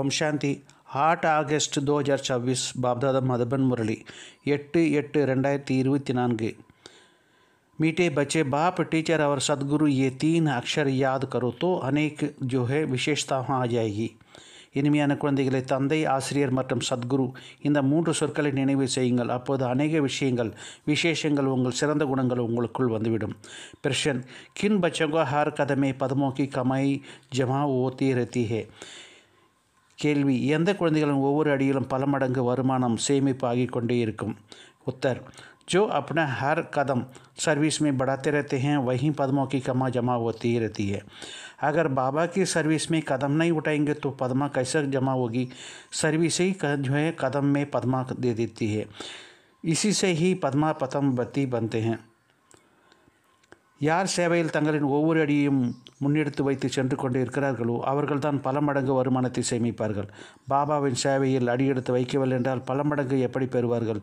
ஓம் சாந்தி add August தோ ஹஜார் சவ்வீஸ் பாப்தாதா மதபன் முரளி எட்டு எட்டு ரெண்டாயிரத்தி இருபத்தி நான்கு मीठे பச்சே பாப் டீச்சர் அவர் சத்குரு ஏ தீன் அக்ஷர் யாத் கருத்தோ तो ஜோஹே जो है இனிமையான குழந்தைகளை தந்தை ஆசிரியர் மற்றும் சத்குரு இந்த மூன்று சொற்களை நினைவு செய்யுங்கள் அப்போது அநேக விஷயங்கள் விசேஷங்கள் உங்கள் சிறந்த குணங்கள் உங்களுக்குள் வந்துவிடும் பிரஷன் கின் பச்சங்கோ ஹார் கதமே பதமோக்கி கமாய் ஜமா ஓத்தி ரத்தி கேள்வி எந்த குழந்தைகளின் ஒவ்வொரு அடியிலும் பல மடங்கு வருமானம் சேமிப்பு ஆகி கொண்டே இருக்கும் उत्तर जो अपना हर कदम सर्विस में बढ़ाते रहते हैं वहीं पद्मों की कमा जमा होती ही रहती है अगर बाबा की सर्विस में कदम नहीं उठाएंगे तो पद्मा कैसे जमा होगी सर्विस ही जो है कदम में पद्मा दे देती है इसी से ही पद्मा पतम बनते हैं யார் சேவையில் தங்களின் ஒவ்வொரு அடியையும் முன்னெடுத்து வைத்து சென்று கொண்டு இருக்கிறார்களோ அவர்கள் தான் பல மடங்கு வருமானத்தை சேமிப்பார்கள் பாபாவின் சேவையில் அடியெடுத்து வைக்கவில்லை என்றால் பல மடங்கு எப்படி பெறுவார்கள்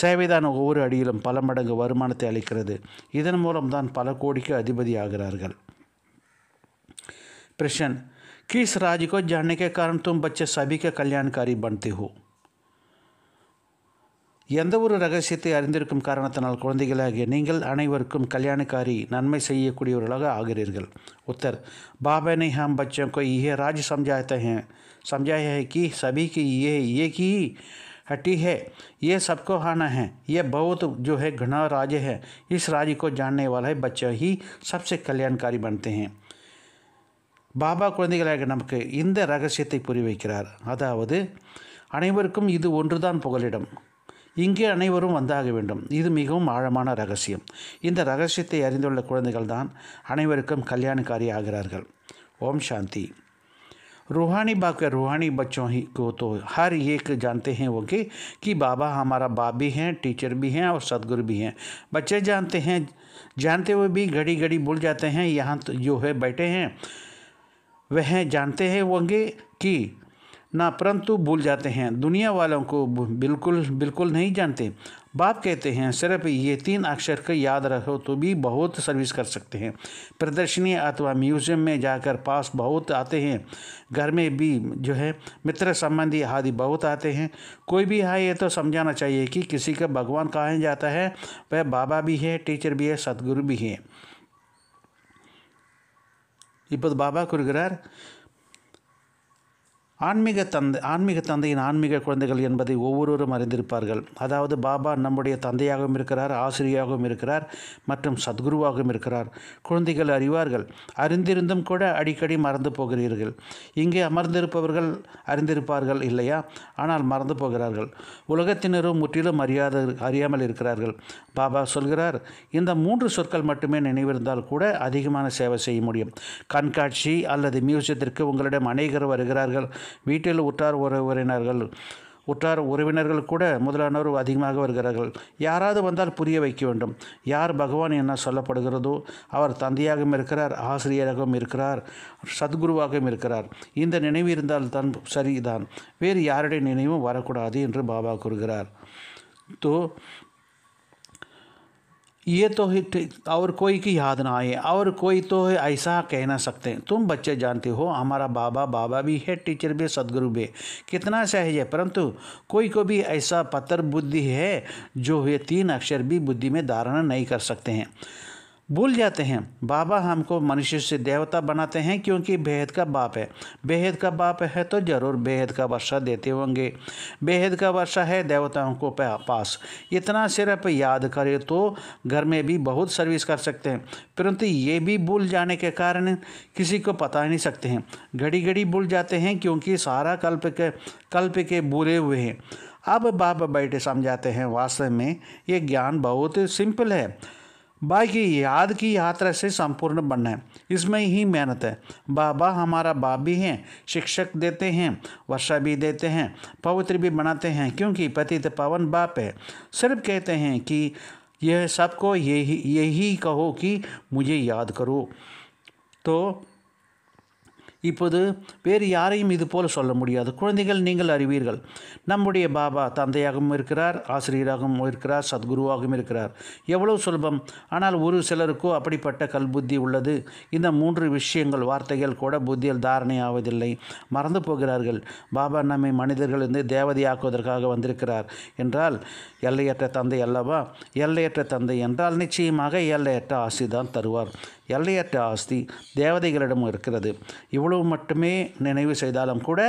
சேவைதான் ஒவ்வொரு அடியிலும் பல மடங்கு வருமானத்தை அளிக்கிறது இதன் மூலம் தான் பல கோடிக்கு அதிபதி ஆகிறார்கள் பிரஷன் கீஸ் ராஜிகோ को காரணத்தும் பச்ச சபிக்க கல்யாணக்காரி बच्चे ஹோ எந்தவொரு ரகசியத்தை அறிந்திருக்கும் காரணத்தனால் குழந்தைகளே நீங்கள் அனைவருக்கும் কল্যাণकारी நன்மை செய்ய கூடியவர்களாக ஆகிறீர்கள். உத்தர பாபா ਨੇ हम बच्चों को यह राज समझाते हैं। समझाए हैं कि सभी की यह यह की हटी है। यह सबको खाना है। यह बहुत जो है घना राजे है। इस राजे को जानने वाले बच्चे ही सबसे कल्याणकारी बनते हैं। बाबा குழந்தைகள에게 നമുക്ക് இந்த ரகசியத்தை புரிய வைக்கிறார். அதாவது அனைவருக்கும் இது ஒன்றுதான் போகிறடும். இங்கே அனைவரும் வந்தாக வேண்டும் இது மிகவும் ஆழமான ரகசியம் இந்த ரகசியத்தை அறிந்துள்ள குழந்தைகள்தான் அனைவருக்கும் கल्याண காரிய ஆகிறார்கள் ஓம் சாந்தி روحانی 바के روحانی بچوں ही को तो हर एक जानते हैं वो कि कि बाबा हमारा बाप भी हैं टीचर भी हैं और सद्गुरु भी हैं बच्चे जानते हैं जानते हुए भी घड़ी घड़ी भूल जाते हैं यहां जो है बैठे हैं वह जानते हैं वो कि ना परंतु भूल जाते हैं दुनिया वालों को बिल्कुल बिल्कुल नहीं जानते बाप कहते हैं सिर्फ ये तीन अक्षर को याद रखो तो भी बहुत सर्विस कर सकते हैं प्रदर्शनी अथवा म्यूजियम में जाकर पास बहुत आते हैं घर में भी जो है मित्र संबंधी आदि बहुत आते हैं कोई भी आए तो समझाना चाहिए कि किसी का भगवान कहा जाता है वह बाबा भी है टीचर भी है सदगुरु भी है इपद बाबा कुरगरार ஆன்மீக தந்தை ஆன்மீக தந்தையின் ஆன்மீக குழந்தைகள் என்பதை ஒவ்வொருவரும் அறிந்திருப்பார்கள் அதாவது பாபா நம்முடைய தந்தையாகவும் இருக்கிறார் ஆசிரியராகவும் இருக்கிறார் மற்றும் சத்குருவாகவும் இருக்கிறார் குழந்தைகள் அறிவார்கள் அறிந்திருந்தும் கூட அடிக்கடி மறந்து போகிறீர்கள் இங்கே அமர்ந்திருப்பவர்கள் அறிந்திருப்பார்கள் இல்லையா ஆனால் மறந்து போகிறார்கள் உலகத்தினரும் முற்றிலும் அறியாத அறியாமல் இருக்கிறார்கள் பாபா சொல்கிறார் இந்த மூன்று சொற்கள் மட்டுமே நினைவிருந்தால் கூட அதிகமான சேவை செய்ய முடியும் கண்காட்சி அல்லது மியூசியத்திற்கு உங்களிடம் அநேகர் வருகிறார்கள் வீட்டில் உற்றார் உறவினர்கள் உற்றார் உறவினர்கள் கூட முதலானவர் அதிகமாக வருகிறார்கள் யாராவது வந்தால் புரிய வைக்க வேண்டும் யார் பகவான் என்ன சொல்லப்படுகிறதோ அவர் தந்தையாகவும் இருக்கிறார் ஆசிரியராகவும் இருக்கிறார் சத்குருவாகவும் இருக்கிறார் இந்த நினைவு இருந்தால் தான் சரிதான் வேறு யாருடைய நினைவும் வரக்கூடாது என்று பாபா கூறுகிறார் தோ ये तो और कोई की याद ना आए और कोई तो ऐसा कह ना सकते तुम बच्चे जानते हो हमारा बाबा बाबा भी है टीचर भी सदगुरु भी कितना सहज है परंतु कोई को भी ऐसा पत्र बुद्धि है जो ये तीन अक्षर भी बुद्धि में धारणा नहीं कर सकते हैं भूल जाते हैं बाबा हमको मनुष्य से देवता बनाते हैं क्योंकि बेहद का बाप है बेहद का बाप है तो ज़रूर बेहद का वर्षा देते होंगे बेहद का वर्षा है देवताओं को पास इतना सिर्फ याद करें तो घर में भी बहुत सर्विस कर सकते हैं परंतु ये भी भूल जाने के कारण किसी को पता नहीं सकते हैं घड़ी घड़ी भूल जाते हैं क्योंकि सारा कल्प के कल्प के बुरे हुए हैं अब बाप बैठे समझाते हैं वास्तव में ये ज्ञान बहुत सिंपल है बाई की याद की यात्रा से संपूर्ण बनना है इसमें ही मेहनत है बाबा हमारा बाप भी हैं शिक्षक देते हैं वर्षा भी देते हैं पवित्र भी बनाते हैं क्योंकि पति तो पवन बाप है सिर्फ कहते हैं कि यह सबको यही यही कहो कि मुझे याद करो तो இப்போது வேறு யாரையும் இது போல சொல்ல முடியாது குழந்தைகள் நீங்கள் அறிவீர்கள் நம்முடைய பாபா தந்தையாகவும் இருக்கிறார் ஆசிரியராகவும் இருக்கிறார் சத்குருவாகவும் இருக்கிறார் எவ்வளோ சுலபம் ஆனால் ஒரு சிலருக்கோ அப்படிப்பட்ட கல்புத்தி உள்ளது இந்த மூன்று விஷயங்கள் வார்த்தைகள் கூட புத்தியில் தாரணை ஆவதில்லை மறந்து போகிறார்கள் பாபா நம்மை மனிதர்கள் இருந்து தேவதையாக்குவதற்காக வந்திருக்கிறார் என்றால் எல்லையற்ற தந்தை அல்லவா எல்லையற்ற தந்தை என்றால் நிச்சயமாக எல்லையற்ற ஆசி தான் தருவார் எல்லையற்ற ஆஸ்தி தேவதைகளிடம் இருக்கிறது இவ்வளவு மட்டுமே நினைவு செய்தாலும் கூட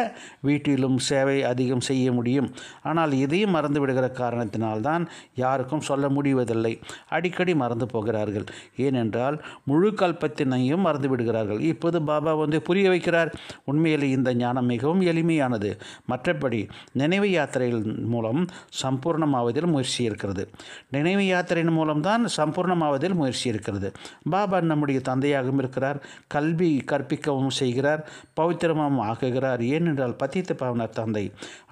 வீட்டிலும் சேவை அதிகம் செய்ய முடியும் ஆனால் இதையும் மறந்து விடுகிற காரணத்தினால்தான் யாருக்கும் சொல்ல முடிவதில்லை அடிக்கடி மறந்து போகிறார்கள் ஏனென்றால் முழு கல்பத்தினையும் மறந்து விடுகிறார்கள் இப்போது பாபா வந்து புரிய வைக்கிறார் உண்மையில் இந்த ஞானம் மிகவும் எளிமையானது மற்றபடி நினைவு யாத்திரையின் மூலம் சம்பூர்ணமாவதில் முயற்சி இருக்கிறது நினைவு யாத்திரையின் மூலம்தான் சம்பூர்ணமாவதில் முயற்சி இருக்கிறது பாபா நம்ம நம்முடைய தந்தையாகவும் இருக்கிறார் கல்வி கற்பிக்கவும் செய்கிறார் பவித்திரமாகவும் ஆக்குகிறார் ஏனென்றால் பத்தித்த பாவனர் தந்தை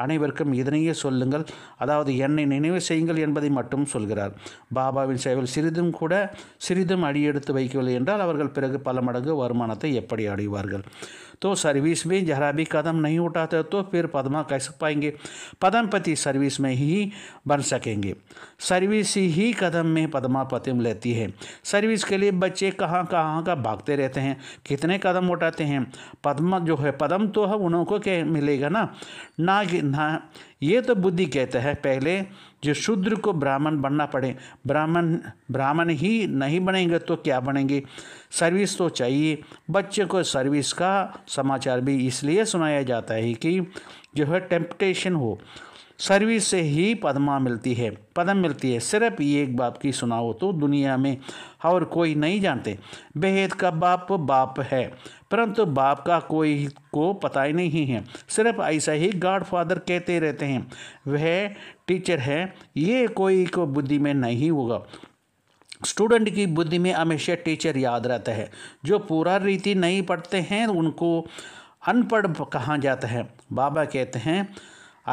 அனைவருக்கும் இதனையே சொல்லுங்கள் அதாவது என்னை நினைவு செய்யுங்கள் என்பதை மட்டும் சொல்கிறார் பாபாவின் சேவையில் சிறிதும் கூட சிறிதும் அடியெடுத்து வைக்கவில்லை என்றால் அவர்கள் பிறகு பல மடங்கு வருமானத்தை எப்படி அடைவார்கள் तो सर्विस में जरा भी कदम नहीं उठाते तो फिर पदमा कैसे पाएंगे पद्मपति सर्विस में ही बन सकेंगे सर्विस ही कदम में पदमा पतिम लेती है सर्विस के लिए बच्चे कहाँ कहाँ का भागते रहते हैं कितने कदम उठाते हैं पद्मा जो है पदम तो है उनको क्या मिलेगा ना ना, ना ये तो बुद्धि कहते हैं पहले जो शूद्र को ब्राह्मण बनना पड़े ब्राह्मण ब्राह्मण ही नहीं बनेंगे तो क्या बनेंगे सर्विस तो चाहिए बच्चे को सर्विस का समाचार भी इसलिए सुनाया जाता है कि जो है टेम्पटेशन हो सर्विस से ही पदमा मिलती है पदम मिलती है सिर्फ ये एक बाप की सुनाओ तो दुनिया में और कोई नहीं जानते बेहद का बाप बाप है परंतु बाप का कोई को पता ही नहीं है सिर्फ ऐसा ही गॉडफादर कहते रहते हैं वह टीचर है ये कोई को बुद्धि में नहीं होगा स्टूडेंट की बुद्धि में हमेशा टीचर याद रहता है जो पूरा रीति नहीं पढ़ते हैं उनको अनपढ़ कहा जाता है बाबा कहते हैं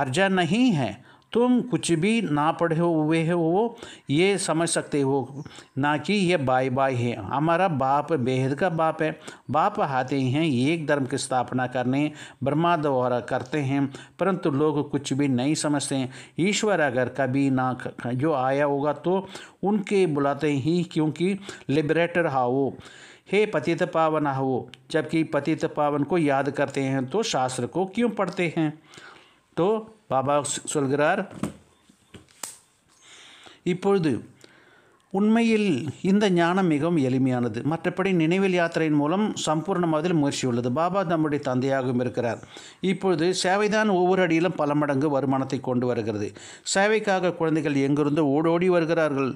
अर्जा नहीं है तुम कुछ भी ना पढ़े हुए हो ये समझ सकते हो ना कि ये बाय बाय है हमारा बाप बेहद का बाप है बाप आते हैं एक धर्म की स्थापना करने ब्रह्मा द्वारा करते हैं परंतु लोग कुछ भी नहीं समझते हैं ईश्वर अगर कभी ना जो आया होगा तो उनके बुलाते ही क्योंकि लिबरेटर हाओ हे पतित पावन हाओ जबकि पतित पावन को याद करते हैं तो शास्त्र को क्यों पढ़ते हैं तो Vá para o seu lugar. E por Deus. உண்மையில் இந்த ஞானம் மிகவும் எளிமையானது மற்றபடி நினைவில் யாத்திரையின் மூலம் சம்பூர்ணமாவதில் முயற்சி உள்ளது பாபா நம்முடைய தந்தையாகவும் இருக்கிறார் இப்பொழுது சேவைதான் ஒவ்வொரு அடியிலும் பல மடங்கு வருமானத்தை கொண்டு வருகிறது சேவைக்காக குழந்தைகள் எங்கிருந்து ஓடோடி வருகிறார்கள்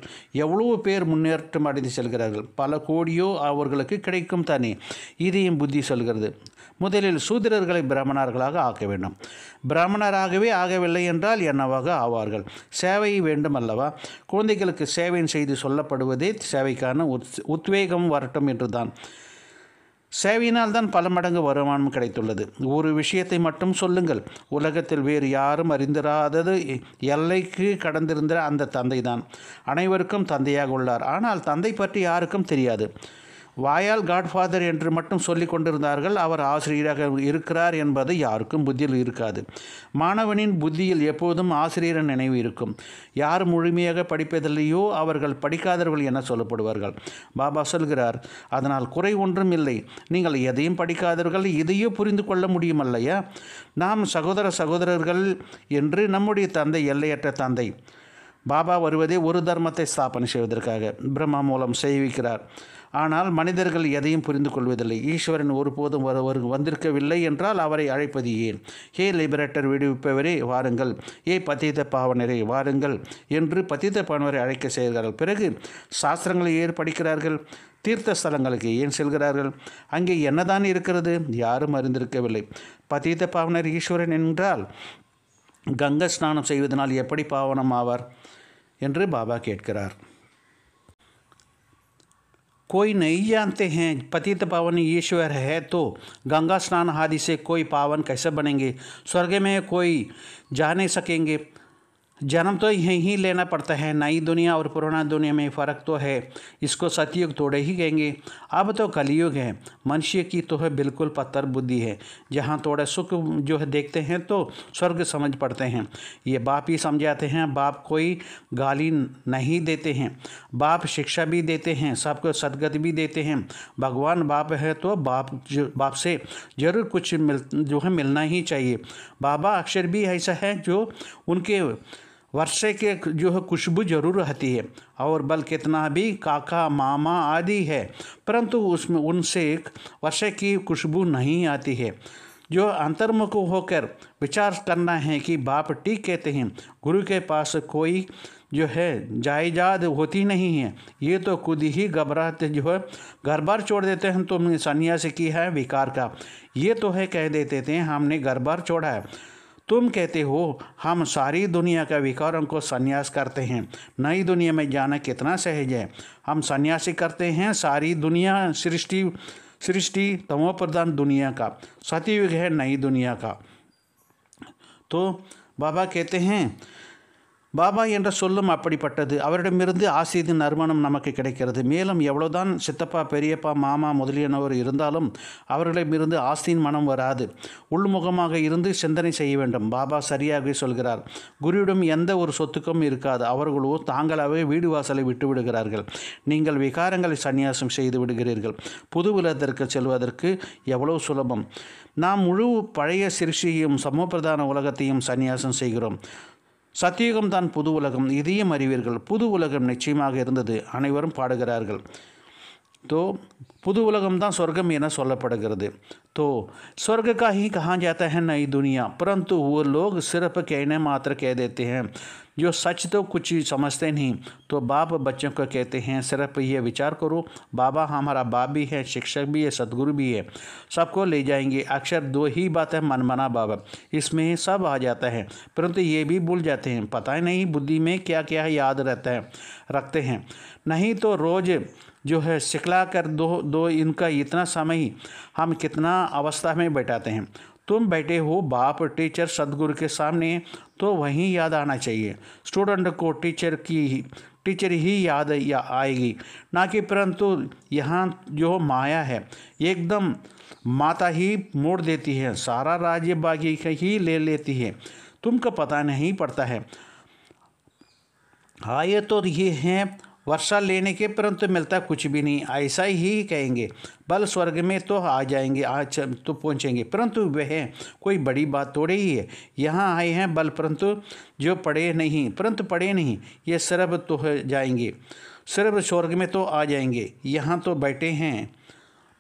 எவ்வளவு பேர் முன்னேற்றம் அடைந்து செல்கிறார்கள் பல கோடியோ அவர்களுக்கு கிடைக்கும் தானே இதையும் புத்தி சொல்கிறது முதலில் சூதரர்களை பிராமணர்களாக ஆக்க வேண்டும் பிராமணராகவே ஆகவில்லை என்றால் என்னவாக ஆவார்கள் சேவை வேண்டும் அல்லவா குழந்தைகளுக்கு சேவையின் செய்து சொல்லப்படுவதே சேவைக்கான உத் உத்வேகம் வரட்டும் என்றுதான் சேவையினால் தான் பல மடங்கு வருமானம் கிடைத்துள்ளது ஒரு விஷயத்தை மட்டும் சொல்லுங்கள் உலகத்தில் வேறு யாரும் அறிந்திராதது எல்லைக்கு கடந்திருந்த அந்த தந்தை தான் அனைவருக்கும் தந்தையாக உள்ளார் ஆனால் தந்தை பற்றி யாருக்கும் தெரியாது வாயால் காட்ஃபாதர் என்று மட்டும் சொல்லி கொண்டிருந்தார்கள் அவர் ஆசிரியராக இருக்கிறார் என்பது யாருக்கும் புத்தியில் இருக்காது மாணவனின் புத்தியில் எப்போதும் ஆசிரியரின் நினைவு இருக்கும் யார் முழுமையாக படிப்பதில்லையோ அவர்கள் படிக்காதவர்கள் என சொல்லப்படுவார்கள் பாபா சொல்கிறார் அதனால் குறை ஒன்றும் இல்லை நீங்கள் எதையும் படிக்காதவர்கள் இதையோ புரிந்து கொள்ள முடியும் அல்லையா நாம் சகோதர சகோதரர்கள் என்று நம்முடைய தந்தை எல்லையற்ற தந்தை பாபா வருவதே ஒரு தர்மத்தை ஸ்தாபனை செய்வதற்காக பிரம்மா மூலம் செய்விக்கிறார் ஆனால் மனிதர்கள் எதையும் புரிந்து கொள்வதில்லை ஈஸ்வரன் ஒருபோதும் வந்திருக்கவில்லை என்றால் அவரை அழைப்பது ஏன் ஹே லிபரேட்டர் விடுவிப்பவரே வாருங்கள் ஏ பத்தித பாவனரே வாருங்கள் என்று பதித்த பாவனரை அழைக்க செய்கிறார்கள் பிறகு சாஸ்திரங்களை ஏன் படிக்கிறார்கள் தீர்த்த ஸ்தலங்களுக்கு ஏன் செல்கிறார்கள் அங்கே என்னதான் இருக்கிறது யாரும் அறிந்திருக்கவில்லை பத்தித பாவனர் ஈஸ்வரன் என்றால் கங்கை ஸ்நானம் செய்வதனால் எப்படி பாவனம் ஆவார் என்று பாபா கேட்கிறார் कोई नहीं जानते हैं पतित पावन ईश्वर है तो गंगा स्नान आदि से कोई पावन कैसे बनेंगे स्वर्ग में कोई जा नहीं सकेंगे जन्म तो यहीं लेना पड़ता है नई दुनिया और पुराना दुनिया में फ़र्क तो है इसको सतयुग तोड़े ही कहेंगे अब तो कलयुग है मनुष्य की तो है बिल्कुल पत्थर बुद्धि है जहाँ थोड़ा सुख जो है देखते हैं तो स्वर्ग समझ पड़ते हैं ये बाप ही समझाते हैं बाप कोई गाली नहीं देते हैं बाप शिक्षा भी देते हैं सबको सदगत भी देते हैं भगवान बाप है तो बाप बाप से ज़रूर कुछ मिल जो है मिलना ही चाहिए बाबा अक्षर भी ऐसा है जो उनके वर्षे के जो है खुशबू जरूर रहती है और बल कितना भी काका मामा आदि है परंतु उसमें उनसे एक वर्षे की खुशबू नहीं आती है जो अंतर्मुख होकर विचार करना है कि बाप ठीक कहते हैं गुरु के पास कोई जो है जायजाद होती नहीं है ये तो खुद ही घबराते जो है घर बार छोड़ देते हैं तुमने सन्यास की है विकार का ये तो है कह देते थे हमने घर बार छोड़ा है तुम कहते हो हम सारी दुनिया के विकारों को संन्यास करते हैं नई दुनिया में जाना कितना सहज है हम सन्यासी करते हैं सारी दुनिया सृष्टि सृष्टि प्रधान दुनिया का सतयुग है नई दुनिया का तो बाबा कहते हैं பாபா என்ற சொல்லும் அப்படிப்பட்டது அவரிடமிருந்து ஆசீதின் நறுமணம் நமக்கு கிடைக்கிறது மேலும் எவ்வளோதான் சித்தப்பா பெரியப்பா மாமா முதலியனவர் இருந்தாலும் அவர்களிடமிருந்து ஆஸ்தியின் மனம் வராது உள்முகமாக இருந்து சிந்தனை செய்ய வேண்டும் பாபா சரியாக சொல்கிறார் குருவிடம் எந்த ஒரு சொத்துக்கும் இருக்காது அவர்களோ தாங்களாகவே வீடு வாசலை விட்டு விடுகிறார்கள் நீங்கள் விகாரங்களை சன்னியாசம் செய்து விடுகிறீர்கள் புது உலகத்திற்கு செல்வதற்கு எவ்வளோ சுலபம் நாம் முழு பழைய சிறுஷியையும் சமோபிரதான உலகத்தையும் சன்னியாசம் செய்கிறோம் சத்தியுகம்தான் புது உலகம் இதையும் அறிவீர்கள் புது உலகம் நிச்சயமாக இருந்தது அனைவரும் பாடுகிறார்கள் தோ புது உலகம்தான் தான் என சொல்லப்படுகிறது தோ स्वर्ग का நை துனியா जाता ஊர் லோக் சிறப்பு கேன மாத்திர लोग जो सच तो कुछ समझते नहीं तो बाप बच्चों को कहते हैं सिर्फ ये विचार करो बाबा हमारा बाप भी है शिक्षक भी है सदगुरु भी है सबको ले जाएंगे अक्सर दो ही बात है मनमना बाबा इसमें सब आ जाता है परंतु ये भी भूल जाते हैं पता ही नहीं बुद्धि में क्या क्या याद रहता है रखते हैं नहीं तो रोज़ जो है सिकला कर दो दो इनका इतना समय ही हम कितना अवस्था में बैठाते हैं तुम बैठे हो बाप टीचर सदगुरु के सामने तो वहीं याद आना चाहिए स्टूडेंट को टीचर की टीचर ही याद या आएगी ना कि परंतु यहाँ जो माया है एकदम माता ही मोड़ देती है सारा राज्य बागी ही ले लेती है तुमको पता नहीं पड़ता है आए तो ये हैं वर्षा लेने के परंतु मिलता कुछ भी नहीं ऐसा ही कहेंगे बल स्वर्ग में तो आ जाएंगे आज तो पहुंचेंगे परंतु वह कोई बड़ी बात थोड़ी ही है यहाँ आए हैं बल परंतु जो पढ़े नहीं परंतु पढ़े नहीं ये सर्व तो जाएंगे सर्व स्वर्ग में तो आ जाएंगे यहाँ तो बैठे हैं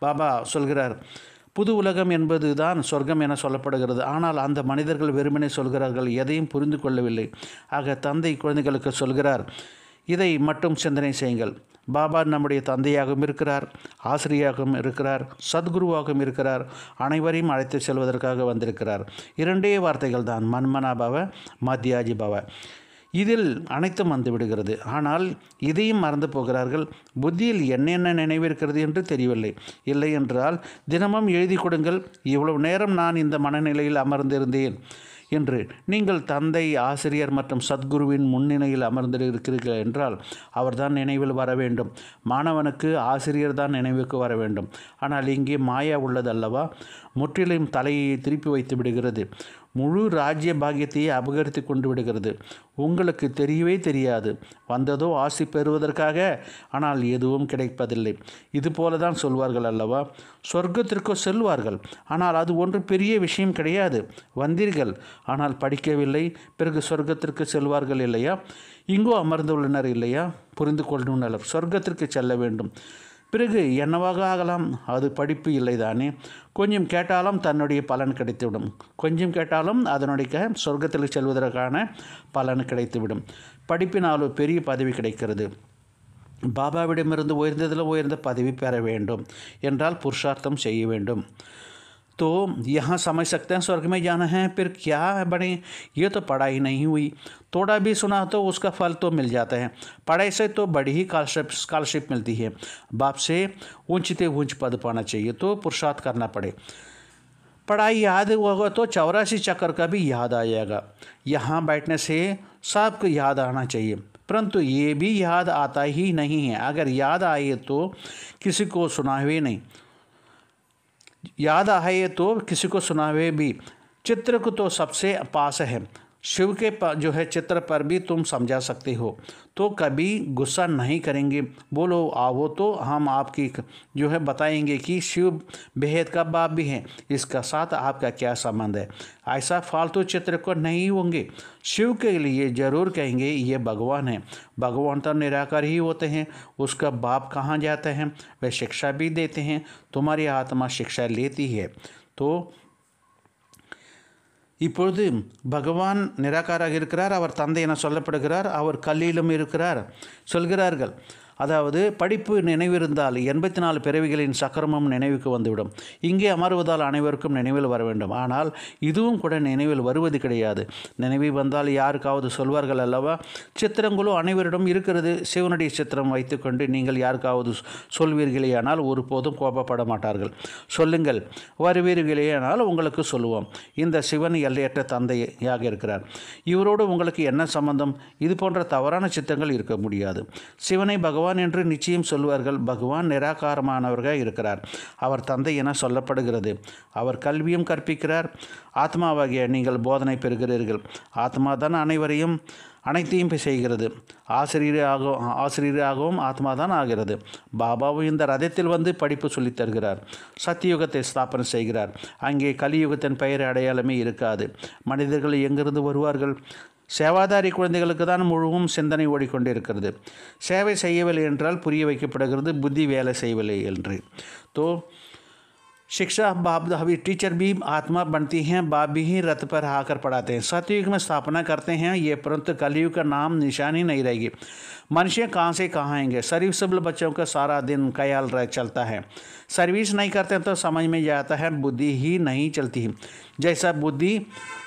बाबा சொல்கிறார் புது உலகம் என்பது தான் சொர்க்கம் என சொல்லப்படுகிறது ஆனால் அந்த மனிதர்கள் வெறுமனே சொல்கிறார்கள் எதையும் புரிந்து கொள்ளவில்லை ஆக தந்தை குழந்தைகளுக்கு சொல்கிறார் இதை மட்டும் சிந்தனை செய்யுங்கள் பாபா நம்முடைய தந்தையாகவும் இருக்கிறார் ஆசிரியாகவும் இருக்கிறார் சத்குருவாகவும் இருக்கிறார் அனைவரையும் அழைத்து செல்வதற்காக வந்திருக்கிறார் இரண்டே வார்த்தைகள் தான் மன்மனா பாவ மத்தியாஜி பாவ இதில் அனைத்தும் வந்து விடுகிறது ஆனால் இதையும் மறந்து போகிறார்கள் புத்தியில் என்னென்ன நினைவிருக்கிறது என்று தெரியவில்லை இல்லை என்றால் தினமும் எழுதி கொடுங்கள் இவ்வளவு நேரம் நான் இந்த மனநிலையில் அமர்ந்திருந்தேன் என்று நீங்கள் தந்தை ஆசிரியர் மற்றும் சத்குருவின் முன்னிலையில் அமர்ந்து இருக்கிறீர்கள் என்றால் அவர்தான் நினைவில் வர வேண்டும் மாணவனுக்கு ஆசிரியர் தான் நினைவுக்கு வர வேண்டும் ஆனால் இங்கே மாயா உள்ளதல்லவா முற்றிலும் தலையை திருப்பி வைத்து விடுகிறது முழு ராஜ்ய பாகியத்தையே அபகரித்து கொண்டு விடுகிறது உங்களுக்கு தெரியவே தெரியாது வந்ததோ ஆசி பெறுவதற்காக ஆனால் எதுவும் கிடைப்பதில்லை இது போல தான் சொல்வார்கள் அல்லவா சொர்க்கத்திற்கோ செல்வார்கள் ஆனால் அது ஒன்று பெரிய விஷயம் கிடையாது வந்தீர்கள் ஆனால் படிக்கவில்லை பிறகு சொர்க்கத்திற்கு செல்வார்கள் இல்லையா இங்கோ அமர்ந்துள்ளனர் இல்லையா புரிந்து கொள்ளுனர் சொர்க்கத்திற்கு செல்ல வேண்டும் பிறகு என்னவாக ஆகலாம் அது படிப்பு இல்லைதானே கொஞ்சம் கேட்டாலும் தன்னுடைய பலன் கிடைத்துவிடும் கொஞ்சம் கேட்டாலும் அதனுடைய சொர்க்கத்தில் செல்வதற்கான பலன் கிடைத்துவிடும் படிப்பினாலோ பெரிய பதவி கிடைக்கிறது பாபாவிடமிருந்து உயர்ந்ததில் உயர்ந்த பதவி பெற வேண்டும் என்றால் புருஷார்த்தம் செய்ய வேண்டும் तो यहाँ समझ सकते हैं स्वर्ग में जाना है फिर क्या बने ये तो पढ़ाई नहीं हुई थोड़ा भी सुना तो उसका फल तो मिल जाता है पढ़ाई से तो बड़ी ही स्कॉलरशिप मिलती है बाप से ऊंचते ऊंच पद पाना चाहिए तो पुरुषार्थ करना पड़े पढ़ाई याद होगा तो चौरासी चक्कर का भी याद आ जाएगा यहाँ बैठने से सबको याद आना चाहिए परंतु ये भी याद आता ही नहीं है अगर याद आए तो किसी को सुना हुए नहीं याद आए तो किसी को सुनावे भी चित्र को तो सबसे पास है शिव के जो है चित्र पर भी तुम समझा सकते हो तो कभी गुस्सा नहीं करेंगे बोलो आओ तो हम आपकी जो है बताएंगे कि शिव बेहद का बाप भी हैं इसका साथ आपका क्या संबंध है ऐसा फालतू चित्र को नहीं होंगे शिव के लिए जरूर कहेंगे ये भगवान है भगवान तो निराकार ही होते हैं उसका बाप कहाँ जाता है वह शिक्षा भी देते हैं तुम्हारी आत्मा शिक्षा लेती है तो இப்பொழுது பகவான் நிராகாராக இருக்கிறார் அவர் தந்தை என சொல்லப்படுகிறார் அவர் கல்லியிலும் இருக்கிறார் சொல்கிறார்கள் அதாவது படிப்பு நினைவிருந்தால் எண்பத்தி நாலு பிறவிகளின் சக்கரமும் நினைவுக்கு வந்துவிடும் இங்கே அமர்வதால் அனைவருக்கும் நினைவில் வர வேண்டும் ஆனால் இதுவும் கூட நினைவில் வருவது கிடையாது நினைவு வந்தால் யாருக்காவது சொல்வார்கள் அல்லவா சித்திரங்களோ அனைவரிடம் இருக்கிறது சிவனுடைய சித்திரம் வைத்துக்கொண்டு நீங்கள் யாருக்காவது சொல்வீர்களேயானால் ஒருபோதும் கோபப்பட மாட்டார்கள் சொல்லுங்கள் வருவீர்களேயானால் உங்களுக்கு சொல்லுவோம் இந்த சிவன் எல்லையற்ற தந்தையாக இருக்கிறார் இவரோடு உங்களுக்கு என்ன சம்பந்தம் இது போன்ற தவறான சித்தங்கள் இருக்க முடியாது சிவனை பகவான் பகவான் என்று நிச்சயம் சொல்வார்கள் பகவான் நிராகாரமானவராக இருக்கிறார் அவர் தந்தை என சொல்லப்படுகிறது அவர் கல்வியும் கற்பிக்கிறார் ஆத்மாவாகிய நீங்கள் போதனை பெறுகிறீர்கள் ஆத்மா தான் அனைவரையும் அனைத்தையும் செய்கிறது ஆசிரியராக ஆசிரியராகவும் ஆத்மா தான் ஆகிறது பாபாவும் இந்த ரதத்தில் வந்து படிப்பு சொல்லித் தருகிறார் சத்தியுகத்தை ஸ்தாபனை செய்கிறார் அங்கே கலியுகத்தின் பெயர் அடையாளமே இருக்காது மனிதர்கள் எங்கிருந்து வருவார்கள் சேவாதாரி குழந்தைகளுக்கு தான் முழுவும் சிந்தனை ஓடிக்கொண்டிருக்கிறது சேவை செய்யவில்லை என்றால் புரிய வைக்கப்படுகிறது புத்தி வேலை செய்யவில்லை என்று தோ शिक्षा बाप अभी टीचर भी आत्मा बनती हैं बाप भी ही रथ पर आकर पढ़ाते हैं सतयुग में स्थापना करते हैं ये परंतु कलयुग का नाम निशान ही नहीं रहेगी मनुष्य कहाँ से कहाँ आएंगे सर्विसबल बच्चों का सारा दिन ख्याल रह चलता है सर्विस नहीं करते तो समझ में जाता है बुद्धि ही नहीं चलती जैसा बुद्धि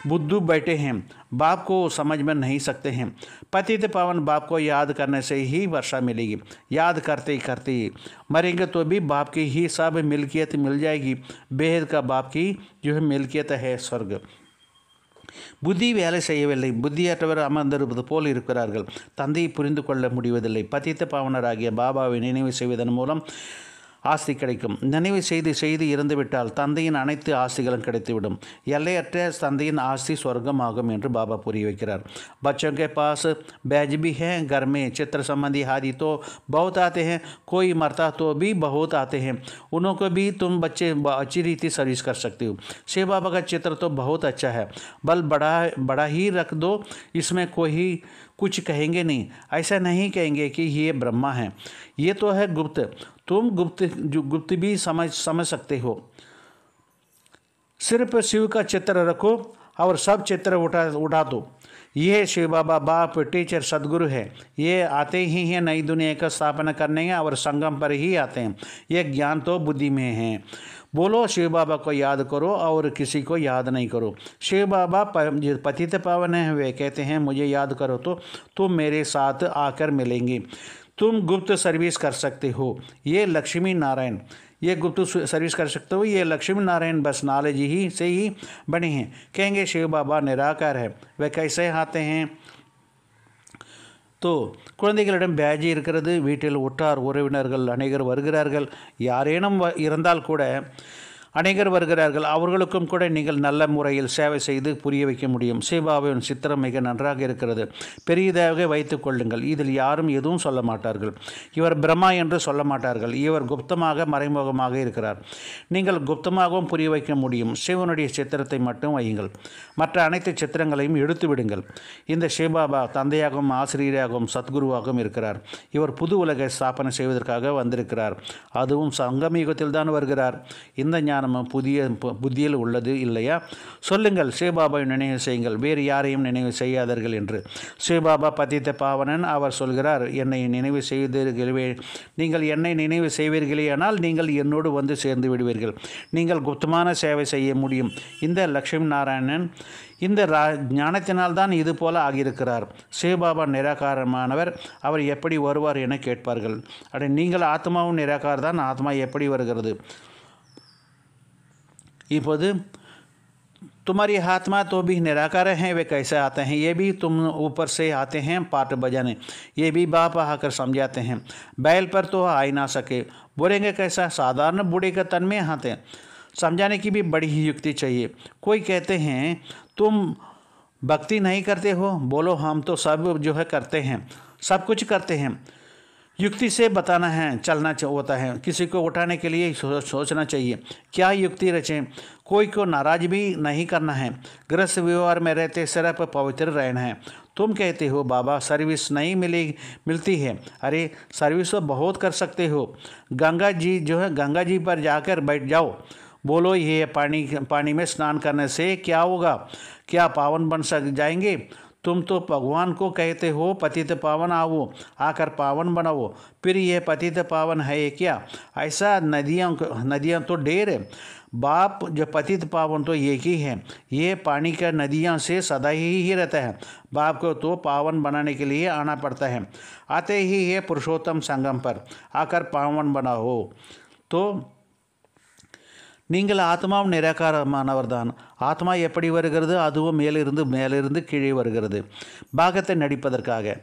बुद्धू बैठे हैं बाप को समझ में नहीं सकते हैं पतित पवन बाप को याद करने से ही वर्षा मिलेगी याद करते ही करते ही मरेंगे तो भी बाप की ही सब मिल्कियत मिल जाएगी बेहद का बाप की जो है मिल्कियत है स्वर्ग புத்தி வேலை செய்யவில்லை புத்தியற்றவர் அமர்ந்திருப்பது போல் இருக்கிறார்கள் தந்தையை புரிந்து கொள்ள முடிவதில்லை பதித்த பாவனராகிய பாபாவை நினைவு செய்வதன் மூலம் आशीय கிடைக்கும் நினைவை செய்து செய்து இருந்துவிட்டால் తಂದையின் அனைத்து ఆశీర్వాదాలు కడితే విడమ్ ఎల్లయట సందేయ ఆశీర్వాద్ స్వర్గమాగు అంటే బాబా పూరియై వకిరర్ బచ్చో కే పాస్ బేజ్ బి హై గర్మే చిత్ర సంబంధీ హాదీ తో బహుత్ ఆతే హై కోయ్ మర్తా తో బి బహుత్ ఆతే హై ఉనో కో బి తుమ్ బచ్చే బాచిరీతీ సర్వీస్ కర్ సక్తీ హో సేవా బాబా కే చిత్ర తో బహుత్ అచ్చా హై బల్ బడా బడా హి రఖ్ దో ఇస్మే కోహి कुछ कहेंगे नहीं ऐसा नहीं कहेंगे कि ये ब्रह्मा है ये तो है गुप्त तुम गुप्त जो गुप्त भी समझ समझ सकते हो सिर्फ शिव का चित्र रखो और सब चित्र उठा उठा दो यह ये शिव बाबा बाप टीचर सदगुरु है ये आते ही हैं नई दुनिया का स्थापना करने और संगम पर ही आते हैं ये ज्ञान तो बुद्धि में है बोलो शिव बाबा को याद करो और किसी को याद नहीं करो शिव बाबा पतित पावन हैं वे कहते हैं मुझे याद करो तो तुम मेरे साथ आकर मिलेंगे तुम गुप्त सर्विस कर सकते हो ये लक्ष्मी नारायण ये गुप्त सर्विस कर सकते हो ये लक्ष्मी नारायण बस नॉलेज ही से ही बने हैं कहेंगे शिव बाबा निराकार है वे कैसे आते हैं தோ குழந்தைகளிடம் பேஜி இருக்கிறது வீட்டில் உற்றார் உறவினர்கள் அநேகர் வருகிறார்கள் யாரேனும் இருந்தால் கூட அநேகர் வருகிறார்கள் அவர்களுக்கும் கூட நீங்கள் நல்ல முறையில் சேவை செய்து புரிய வைக்க முடியும் சிவாவின் சித்திரம் மிக நன்றாக இருக்கிறது பெரியதாக வைத்துக் கொள்ளுங்கள் இதில் யாரும் எதுவும் சொல்ல மாட்டார்கள் இவர் பிரம்மா என்று சொல்ல மாட்டார்கள் இவர் குப்தமாக மறைமுகமாக இருக்கிறார் நீங்கள் குப்தமாகவும் புரிய வைக்க முடியும் சிவனுடைய சித்திரத்தை மட்டும் வையுங்கள் மற்ற அனைத்து சித்திரங்களையும் எடுத்து விடுங்கள் இந்த சிவபாபா தந்தையாகவும் ஆசிரியராகவும் சத்குருவாகவும் இருக்கிறார் இவர் புது உலகை ஸ்தாபனை செய்வதற்காக வந்திருக்கிறார் அதுவும் சங்கமயுகத்தில் தான் வருகிறார் இந்த ஞானம் நம்ம புதிய புத்தியில் உள்ளது இல்லையா சொல்லுங்கள் சிவபாபாவை நினைவு செய்யுங்கள் வேறு யாரையும் நினைவு செய்யாதீர்கள் என்று சிவபாபா பதித்த பாவனன் அவர் சொல்கிறார் என்னை நினைவு செய்தீர்களே நீங்கள் என்னை நினைவு செய்வீர்களே ஆனால் நீங்கள் என்னோடு வந்து சேர்ந்து விடுவீர்கள் நீங்கள் குப்தமான சேவை செய்ய முடியும் இந்த லக்ஷ்மி நாராயணன் இந்த ரா ஞானத்தினால் தான் இது போல ஆகியிருக்கிறார் சிவபாபா நிராகாரமானவர் அவர் எப்படி வருவார் என கேட்பார்கள் அப்படி நீங்கள் ஆத்மாவும் நிராகார்தான் ஆத்மா எப்படி வருகிறது இப்போது तुम्हारी आत्मा तो भी निराकार हैं वे कैसे आते हैं ये भी तुम ऊपर से आते हैं पाट बजाने ये भी बाप आकर समझाते हैं बैल पर तो आ ही ना सके बोलेंगे कैसा साधारण बूढ़े का तन में आते हैं समझाने की भी बड़ी ही युक्ति चाहिए कोई कहते हैं तुम भक्ति नहीं करते हो बोलो हम तो सब जो है करते हैं सब कुछ करते हैं युक्ति से बताना है चलना होता है किसी को उठाने के लिए सो, सोचना चाहिए क्या युक्ति रचें कोई को नाराज भी नहीं करना है गृहस्थ व्यवहार में रहते सिर्फ पवित्र रहना है तुम कहते हो बाबा सर्विस नहीं मिली मिलती है अरे सर्विस तो बहुत कर सकते हो गंगा जी जो है गंगा जी पर जाकर बैठ जाओ बोलो ये पानी पानी में स्नान करने से क्या होगा क्या पावन बन सक जाएंगे तुम तो भगवान को कहते हो पतित पावन आओ आकर पावन बनाओ फिर यह पतित पावन है क्या ऐसा नदियों नदियाँ तो ढेर है बाप जो पतित पावन तो एक ही है ये पानी का नदियों से सदा ही ही रहता है बाप को तो पावन बनाने के लिए आना पड़ता है आते ही है पुरुषोत्तम संगम पर आकर पावन बनाओ तो நீங்கள் ஆத்மாவும் நிராகாரமானவர் தான் ஆத்மா எப்படி வருகிறது அதுவும் மேலிருந்து மேலிருந்து கீழே வருகிறது பாகத்தை நடிப்பதற்காக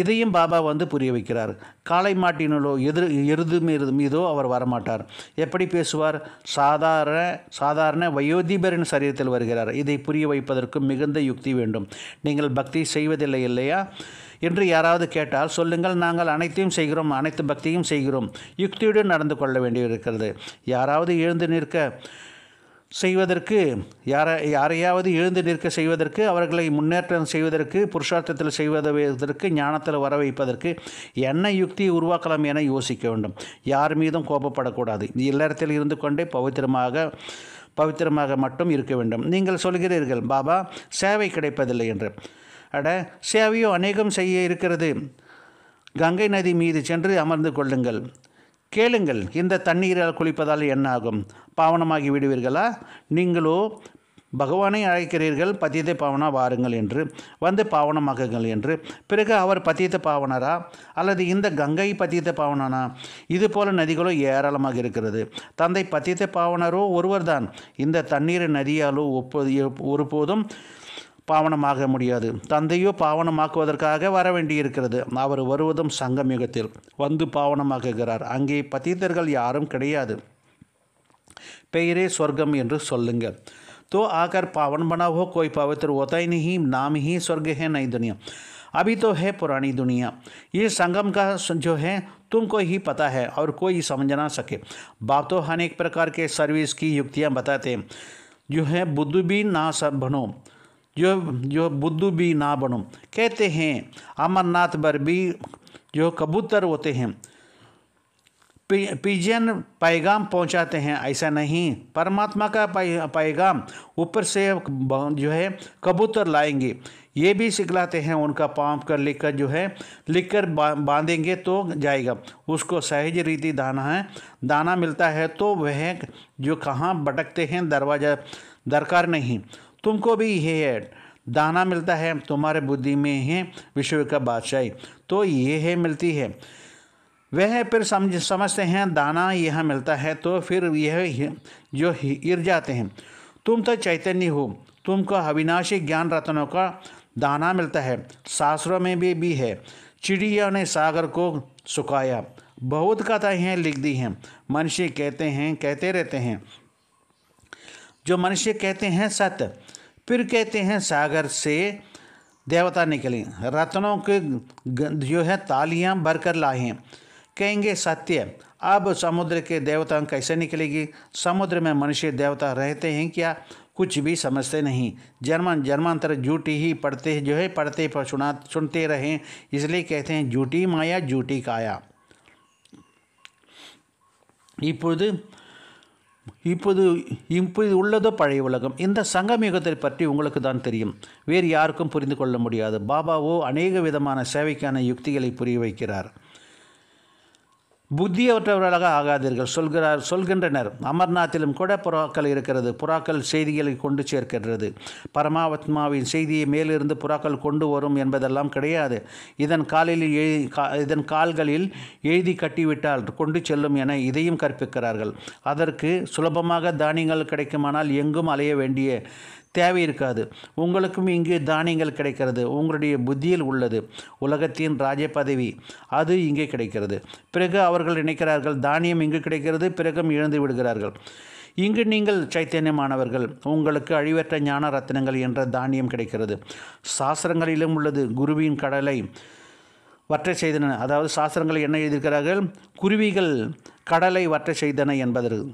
இதையும் பாபா வந்து புரிய வைக்கிறார் காலை மாட்டினோ எதிர் எருது மீது மீதோ அவர் வரமாட்டார் எப்படி பேசுவார் சாதாரண சாதாரண வயோதிபரின் சரீரத்தில் வருகிறார் இதை புரிய வைப்பதற்கு மிகுந்த யுக்தி வேண்டும் நீங்கள் பக்தி செய்வதில்லை இல்லையா என்று யாராவது கேட்டால் சொல்லுங்கள் நாங்கள் அனைத்தையும் செய்கிறோம் அனைத்து பக்தியும் செய்கிறோம் யுக்தியுடன் நடந்து கொள்ள வேண்டியிருக்கிறது யாராவது எழுந்து நிற்க செய்வதற்கு யாரை யாரையாவது எழுந்து நிற்க செய்வதற்கு அவர்களை முன்னேற்றம் செய்வதற்கு புருஷார்த்தத்தில் செய்வதற்கு ஞானத்தில் வர வைப்பதற்கு என்ன யுக்தியை உருவாக்கலாம் என யோசிக்க வேண்டும் யார் மீதும் கோபப்படக்கூடாது இல்லறத்தில் இருந்து கொண்டே பவித்திரமாக பவித்திரமாக மட்டும் இருக்க வேண்டும் நீங்கள் சொல்கிறீர்கள் பாபா சேவை கிடைப்பதில்லை என்று அட சேவையோ அநேகம் செய்ய இருக்கிறது கங்கை நதி மீது சென்று அமர்ந்து கொள்ளுங்கள் கேளுங்கள் இந்த தண்ணீரால் குளிப்பதால் என்ன ஆகும் பாவனமாகி விடுவீர்களா நீங்களோ பகவானை அழைக்கிறீர்கள் பதித்த பாவனா வாருங்கள் என்று வந்து பாவனமாகுங்கள் என்று பிறகு அவர் பத்தியத்த பாவனரா அல்லது இந்த கங்கை பத்தியத்த பாவனனா இது போல நதிகளோ ஏராளமாக இருக்கிறது தந்தை பதித்த பாவனரோ ஒருவர்தான் இந்த தண்ணீர் நதியாலோ ஒப்போ ஒருபோதும் பாவனமாக முடியாது தந்தையோ பாவனமாக்குவதற்காக வர வேண்டியிருக்கிறது அவர் வருவதும் சங்கமிகத்தில் வந்து பாவனமாக்குகிறார் அங்கே பத்திதர்கள் யாரும் கிடையாது பெயரே சொர்க்கம் என்று சொல்லுங்கள் तो आकर पावन बना हो कोई पवित्र होता ही नहीं नाम ही स्वर्ग है नई दुनिया अभी तो है पुरानी दुनिया ये संगम का जो है तुमको ही पता है और कोई समझ ना सके बाप तो अनेक प्रकार के सर्विस की युक्तियाँ बताते हैं जो है बुद्ध भी ना सब बनो जो जो बुद्धू भी ना बनो कहते हैं अमरनाथ पर भी जो कबूतर होते हैं पी, पिजन पैगाम पहुंचाते हैं ऐसा नहीं परमात्मा का पैगाम ऊपर से जो है कबूतर लाएंगे ये भी सिखलाते हैं उनका पाँव कर लिखकर जो है लिखकर बांधेंगे तो जाएगा उसको सहज रीति दाना है दाना मिलता है तो वह जो कहाँ भटकते हैं दरवाज़ा दरकार नहीं तुमको भी ये है दाना मिलता है तुम्हारे बुद्धि में है विश्व का बादशाही तो ये है मिलती है वह फिर समझ समझते हैं दाना यह मिलता है तो फिर यह जो इर जाते हैं तुम तो चैतन्य हो तुमको अविनाशी ज्ञान रत्नों का दाना मिलता है शास्त्रों में भी, भी है चिड़िया ने सागर को सुखाया बहुत कथाएँ लिख दी हैं मनुष्य कहते हैं कहते रहते हैं जो मनुष्य कहते हैं सत्य फिर कहते हैं सागर से देवता निकले रत्नों के जो है तालियां भरकर लाएं कहेंगे सत्य अब समुद्र के देवता कैसे निकलेगी समुद्र में मनुष्य देवता रहते हैं क्या कुछ भी समझते नहीं जन्म जन्मांतर झूठी ही पढ़ते जो है पढ़ते पर सुना सुनते रहें इसलिए कहते हैं झूठी माया झूठी काया இப்போது இப்போது உள்ளதோ பழைய உலகம் இந்த சங்கமயுகத்தை பற்றி உங்களுக்கு தான் தெரியும் வேறு யாருக்கும் புரிந்து கொள்ள முடியாது பாபாவோ அநேக விதமான சேவைக்கான யுக்திகளை புரிய வைக்கிறார் புத்தியவற்றவர்களாக ஆகாதீர்கள் சொல்கிறார் சொல்கின்றனர் அமர்நாத்திலும் கூட புறாக்கள் இருக்கிறது புறாக்கள் செய்திகளை கொண்டு சேர்க்கின்றது பரமாத்மாவின் செய்தியை மேலிருந்து புறாக்கள் கொண்டு வரும் என்பதெல்லாம் கிடையாது இதன் காலில் எழுதி இதன் கால்களில் எழுதி கட்டிவிட்டால் கொண்டு செல்லும் என இதையும் கற்பிக்கிறார்கள் அதற்கு சுலபமாக தானியங்கள் கிடைக்குமானால் எங்கும் அலைய வேண்டிய தேவை இருக்காது உங்களுக்கும் இங்கு தானியங்கள் கிடைக்கிறது உங்களுடைய புத்தியில் உள்ளது உலகத்தின் ராஜ பதவி அது இங்கே கிடைக்கிறது பிறகு அவர்கள் நினைக்கிறார்கள் தானியம் இங்கு கிடைக்கிறது பிறகும் இழந்து விடுகிறார்கள் இங்கு நீங்கள் சைத்தன்யமானவர்கள் உங்களுக்கு அழிவற்ற ஞான ரத்தினங்கள் என்ற தானியம் கிடைக்கிறது சாஸ்திரங்களிலும் உள்ளது குருவின் கடலை வற்றை செய்தன அதாவது சாஸ்திரங்கள் என்ன எழுதியிருக்கிறார்கள் குருவிகள் கடலை வற்ற செய்தன என்பதற்கு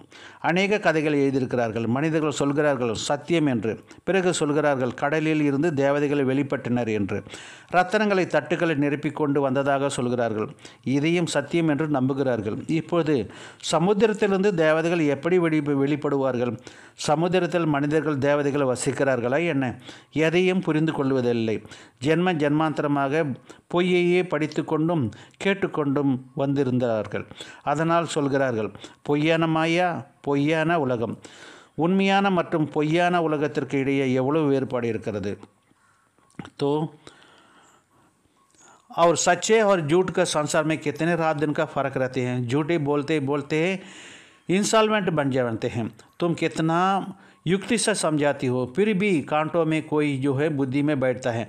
அநேக கதைகள் எழுதியிருக்கிறார்கள் மனிதர்கள் சொல்கிறார்கள் சத்தியம் என்று பிறகு சொல்கிறார்கள் கடலில் இருந்து தேவதைகள் வெளிப்பட்டனர் என்று ரத்தனங்களை தட்டுக்களை நிரப்பிக்கொண்டு வந்ததாக சொல்கிறார்கள் இதையும் சத்தியம் என்று நம்புகிறார்கள் இப்போது சமுத்திரத்திலிருந்து தேவதைகள் எப்படி வெளி வெளிப்படுவார்கள் சமுத்திரத்தில் மனிதர்கள் தேவதைகள் வசிக்கிறார்களா என்ன எதையும் புரிந்து கொள்வதில்லை ஜென்ம ஜென்மாந்தரமாக பொய்யையே படித்து கொண்டும் கேட்டுக்கொண்டும் வந்திருந்தார்கள் அதனால் சொல்கிறார்கள் பொய்யான மாயா பொய்யான உலகம் உண்மையான மற்றும் பொய்யான உலகத்திற்கு இடையே எவ்வளவு வேறுபாடு இருக்கிறது तो और सच्चे और झूठ का संसार में कितने रात दिन का फ़र्क रहते हैं झूठे बोलते बोलते इंसॉल्वेंट बन जाते हैं तुम कितना युक्ति से समझाती हो फिर भी कांटों में कोई जो है बुद्धि में बैठता है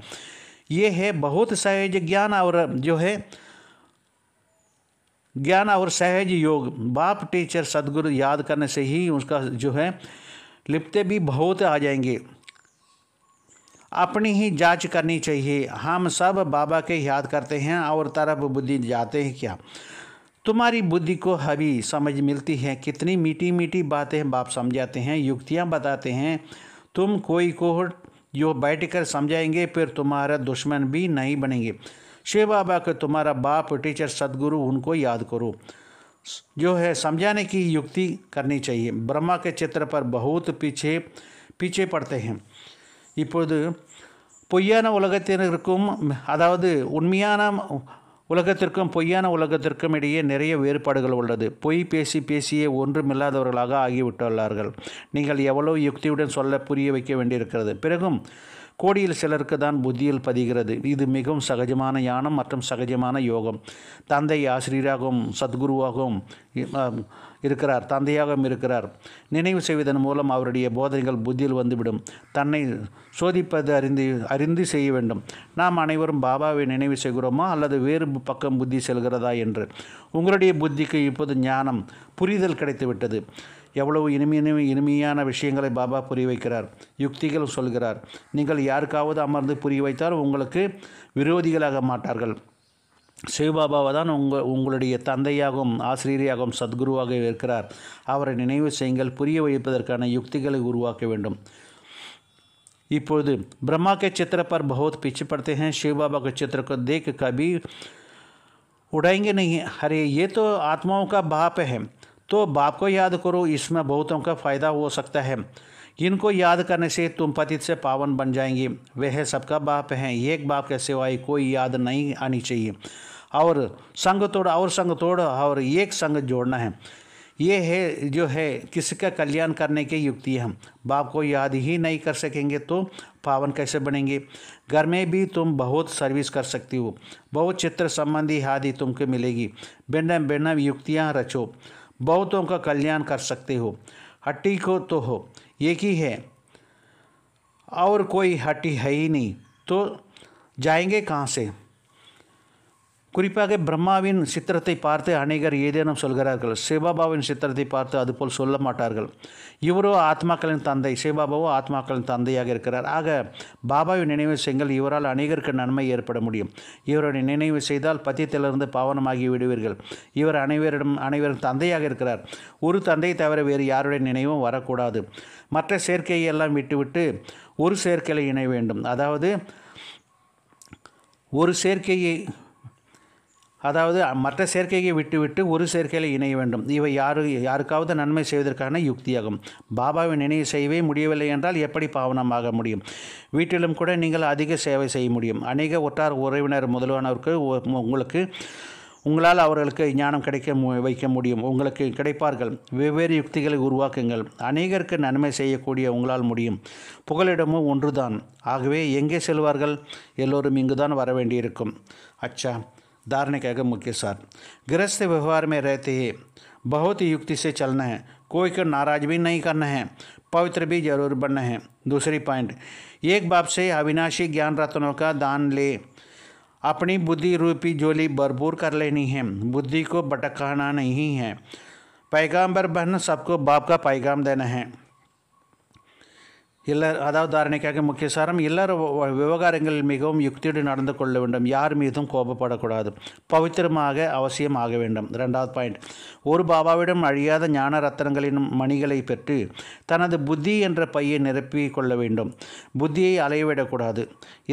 ये है बहुत सहज ज्ञान और जो है ज्ञान और सहज योग बाप टीचर सदगुरु याद करने से ही उसका जो है लिपते भी बहुत आ जाएंगे अपनी ही जांच करनी चाहिए हम सब बाबा के याद करते हैं और तरफ बुद्धि जाते हैं क्या तुम्हारी बुद्धि को हवी समझ मिलती है कितनी मीठी मीठी बातें बाप समझाते हैं युक्तियाँ बताते हैं तुम कोई को जो बैठ कर समझाएंगे फिर तुम्हारा दुश्मन भी नहीं बनेंगे शिव बाबा को तुम्हारा बाप टीचर सदगुरु उनको याद करो जो है समझाने की युक्ति करनी चाहिए ब्रह्मा के चित्र पर बहुत पीछे पीछे पड़ते हैं इपोद பொய்யான उलगत அதாவது உலகத்திற்கும் பொய்யான உலகத்திற்கும் இடையே நிறைய வேறுபாடுகள் உள்ளது பொய் பேசி பேசியே ஒன்றுமில்லாதவர்களாக ஆகிவிட்டுள்ளார்கள் நீங்கள் எவ்வளவு யுக்தியுடன் சொல்ல புரிய வைக்க வேண்டியிருக்கிறது பிறகும் கோடியில் சிலருக்கு தான் புத்தியில் பதிகிறது இது மிகவும் சகஜமான யானம் மற்றும் சகஜமான யோகம் தந்தை ஆசிரியராகவும் சத்குருவாகவும் இருக்கிறார் தந்தையாகவும் இருக்கிறார் நினைவு செய்வதன் மூலம் அவருடைய போதனைகள் புத்தியில் வந்துவிடும் தன்னை சோதிப்பது அறிந்து அறிந்து செய்ய வேண்டும் நாம் அனைவரும் பாபாவை நினைவு செய்கிறோமா அல்லது வேறு பக்கம் புத்தி செல்கிறதா என்று உங்களுடைய புத்திக்கு இப்போது ஞானம் புரிதல் கிடைத்துவிட்டது எவ்வளவு இனிமே இனிமையான விஷயங்களை பாபா புரிய வைக்கிறார் யுக்திகள் சொல்கிறார் நீங்கள் யாருக்காவது அமர்ந்து புரிய வைத்தால் உங்களுக்கு விரோதிகளாக மாட்டார்கள் சிவபாபா தான் உங்கள் உங்களுடைய தந்தையாகவும் ஆசிரியராகவும் சத்குருவாக இருக்கிறார் அவரை ब्रह्मा के चित्र पर बहुत पीछे पड़ते हैं शिव बाबा के चित्र को देख कभी उड़ाएंगे नहीं अरे ये तो आत्माओं का बाप है तो बाप को याद करो इसमें बहुतों का फ़ायदा हो सकता है इनको याद करने से तुम पतित से पावन बन जाएंगे वह सबका बाप हैं एक बाप के सिवाय कोई याद नहीं आनी चाहिए और संग तोड़ और संग तोड़ और एक संग जोड़ना है ये है जो है किसी का कल्याण करने की युक्ति हम बाप को याद ही नहीं कर सकेंगे तो पावन कैसे बनेंगे घर में भी तुम बहुत सर्विस कर सकती हो बहुत चित्र संबंधी आदि तुमको मिलेगी बिना बिना युक्तियाँ रचो बहुतों का कल्याण कर सकते हो हट्टी को तो हो एक ही है और कोई हट्टी है ही नहीं तो जाएंगे कहाँ से குறிப்பாக பிரம்மாவின் சித்திரத்தை பார்த்து அநேகர் ஏதேனும் சொல்கிறார்கள் சிவபாபாவின் சித்திரத்தை பார்த்து அதுபோல் சொல்ல மாட்டார்கள் இவரோ ஆத்மாக்களின் தந்தை சிவபாபாவோ ஆத்மாக்களின் தந்தையாக இருக்கிறார் ஆக பாபாவின் நினைவு செய்யுங்கள் இவரால் அநேகருக்கு நன்மை ஏற்பட முடியும் இவருடைய நினைவு செய்தால் பத்தியத்திலிருந்து பாவனமாகி விடுவீர்கள் இவர் அனைவரிடம் அனைவரும் தந்தையாக இருக்கிறார் ஒரு தந்தையை தவிர வேறு யாருடைய நினைவும் வரக்கூடாது மற்ற சேர்க்கையை எல்லாம் விட்டுவிட்டு ஒரு சேர்க்கையில் இணைய வேண்டும் அதாவது ஒரு சேர்க்கையை அதாவது மற்ற சேர்க்கையை விட்டுவிட்டு ஒரு செயற்கையில் இணைய வேண்டும் இவை யாரு யாருக்காவது நன்மை செய்வதற்கான யுக்தியாகும் பாபாவை நினைவு செய்யவே முடியவில்லை என்றால் எப்படி பாவனமாக முடியும் வீட்டிலும் கூட நீங்கள் அதிக சேவை செய்ய முடியும் அநேக ஒற்றார் உறவினர் முதல்வானவருக்கு உங்களுக்கு உங்களால் அவர்களுக்கு ஞானம் கிடைக்க வைக்க முடியும் உங்களுக்கு கிடைப்பார்கள் வெவ்வேறு யுக்திகளை உருவாக்குங்கள் அநேகருக்கு நன்மை செய்யக்கூடிய உங்களால் முடியும் புகலிடமும் ஒன்றுதான் ஆகவே எங்கே செல்வார்கள் எல்லோரும் இங்குதான் வர வேண்டியிருக்கும் அச்சா धार्मिक अगम मुख्य साथ गृहस्थ व्यवहार में रहते ही बहुत ही युक्ति से चलना है कोई को नाराज भी नहीं करना है पवित्र भी जरूर बनना है दूसरी पॉइंट एक बाप से अविनाशी ज्ञान रत्नों का दान ले अपनी बुद्धि रूपी जोली भरपूर कर लेनी है बुद्धि को भटकाना नहीं है पैगाम पर बहन सबको बाप का पैगाम देना है இல்லை அதாவது தாரணைக்காக முக்கிய சாரம் எல்லாரும் விவகாரங்களில் மிகவும் யுக்தியுடன் நடந்து கொள்ள வேண்டும் யார் மீதும் கோபப்படக்கூடாது பவித்திரமாக அவசியம் ஆக வேண்டும் ரெண்டாவது பாயிண்ட் ஒரு பாபாவிடம் அழியாத ஞான ரத்தனங்களின் மணிகளை பெற்று தனது புத்தி என்ற பையை நிரப்பி கொள்ள வேண்டும் புத்தியை அலையவிடக்கூடாது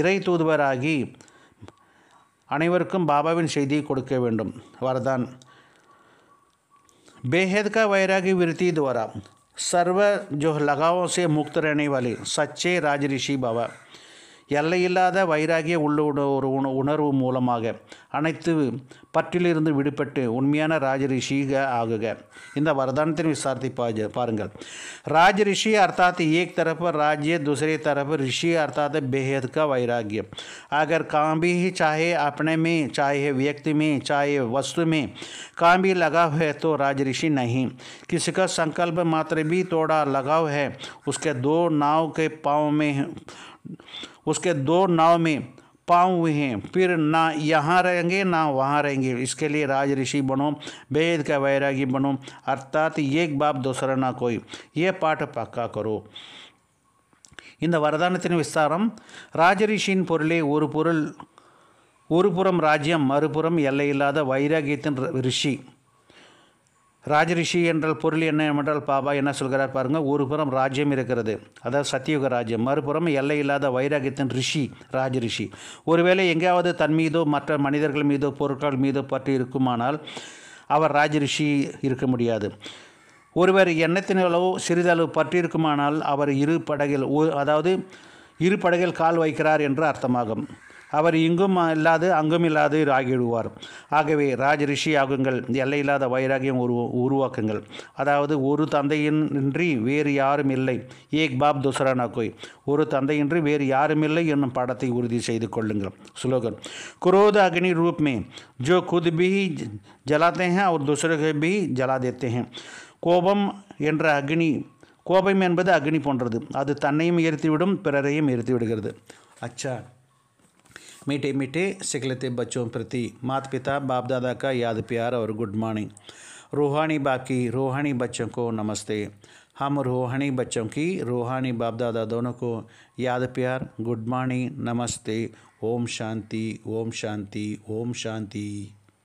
இறை தூதுவராகி அனைவருக்கும் பாபாவின் செய்தியை கொடுக்க வேண்டும் வரதான் பேஹேத்கா வைராகி விருத்தி துவாரா सर्व जो लगावों से मुक्त रहने वाले सच्चे राजऋषि बाबा எல்லையில்லாத வைராகிய உள்ளுட ஒரு உண உணர்வு மூலமாக அனைத்து பற்றிலிருந்து விடுபட்டு உண்மையான ராஜரிஷிக ஆகுக இந்த अर्थात एक तरफ राज्य दूसरे तरफ ऋषि अर्थात बेहद का वैराग्य अगर काम भी ही चाहे अपने में चाहे व्यक्ति में चाहे वस्तु में काम भी लगाव है तो राज ऋषि नहीं किसी का संकल्प मात्र भी थोड़ा लगाव है उसके दो नाव के पाँव में उसके दो नाव में पाँव हुए हैं फिर ना यहाँ रहेंगे ना वहाँ रहेंगे इसके लिए राज ऋषि बनो वेद का वैरागी बनो अर्थात एक बाप दूसरा ना कोई ये पाठ पक्का करो இந்த வரதானத்தின் விஸ்தாரம் ராஜரிஷியின் பொருளே ஒரு பொருள் ஒரு புறம் ராஜ்யம் மறுபுறம் எல்லையில்லாத வைராகியத்தின் ரிஷி ராஜரிஷி என்றால் பொருள் என்ன என்றால் பாபா என்ன சொல்கிறார் பாருங்கள் ஒரு புறம் ராஜ்யம் இருக்கிறது அதாவது சத்தியுக ராஜ்யம் மறுபுறம் எல்லை இல்லாத வைராகியத்தின் ரிஷி ராஜரிஷி ஒருவேளை எங்கேயாவது தன் மீதோ மற்ற மனிதர்கள் மீதோ பொருட்கள் மீதோ பற்றி இருக்குமானால் அவர் ராஜரிஷி இருக்க முடியாது ஒருவர் எண்ணத்தினளவு சிறிதளவு பற்றியிருக்குமானால் அவர் இரு படகில் அதாவது இரு படகில் கால் வைக்கிறார் என்று அர்த்தமாகும் அவர் இங்கும் இல்லாது அங்கும் இல்லாது ஆகிவிடுவார் ஆகவே ராஜ ரிஷி ஆகுங்கள் எல்லையில்லாத வைராகியம் உரு உருவாக்குங்கள் அதாவது ஒரு தந்தையின்றி வேறு யாரும் இல்லை ஏக் பாப் துசரானா கோய் ஒரு தந்தையின்றி வேறு யாரும் இல்லை என்னும் படத்தை உறுதி செய்து கொள்ளுங்கள் ஸ்லோகன் குரோத அக்னி ரூப் மே ஜோ குத் பி ஜலாத்தே அவர் துசரகை பி கோபம் என்ற அக்னி கோபம் என்பது அக்னி போன்றது அது தன்னையும் ஏறுத்திவிடும் பிறரையும் எரித்து விடுகிறது அச்சா मीठे मीठे लेते बच्चों प्रति माता पिता बाप दादा का याद प्यार और गुड मॉर्निंग रूहानी बाप की रूहानी बच्चों को नमस्ते हम रूहानी बच्चों की रूहानी बाप दादा दोनों को याद प्यार गुड मॉर्निंग नमस्ते ओम शांति ओम शांति ओम शांति